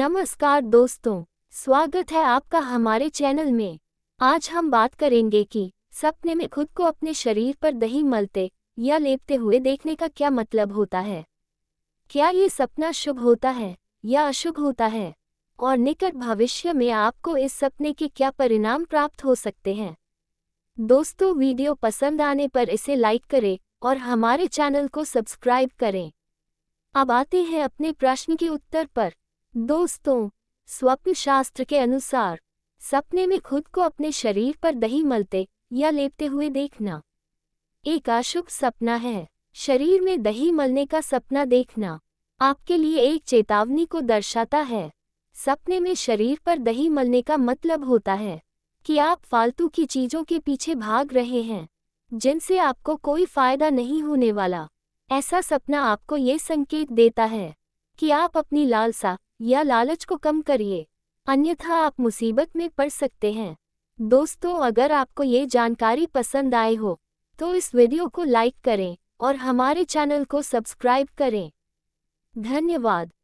नमस्कार दोस्तों स्वागत है आपका हमारे चैनल में आज हम बात करेंगे कि सपने में खुद को अपने शरीर पर दही मलते या लेपते हुए देखने का क्या मतलब होता है क्या ये सपना शुभ होता है या अशुभ होता है और निकट भविष्य में आपको इस सपने के क्या परिणाम प्राप्त हो सकते हैं दोस्तों वीडियो पसंद आने पर इसे लाइक करें और हमारे चैनल को सब्सक्राइब करें अब आते हैं अपने प्रश्न के उत्तर पर दोस्तों स्वप्न शास्त्र के अनुसार सपने में खुद को अपने शरीर पर दही मलते या लेपते हुए देखना एक अशुभ सपना है शरीर में दही मलने का सपना देखना आपके लिए एक चेतावनी को दर्शाता है सपने में शरीर पर दही मलने का मतलब होता है कि आप फालतू की चीजों के पीछे भाग रहे हैं जिनसे आपको कोई फायदा नहीं होने वाला ऐसा सपना आपको ये संकेत देता है कि आप अपनी लालसा या लालच को कम करिए अन्यथा आप मुसीबत में पड़ सकते हैं दोस्तों अगर आपको ये जानकारी पसंद आए हो तो इस वीडियो को लाइक करें और हमारे चैनल को सब्सक्राइब करें धन्यवाद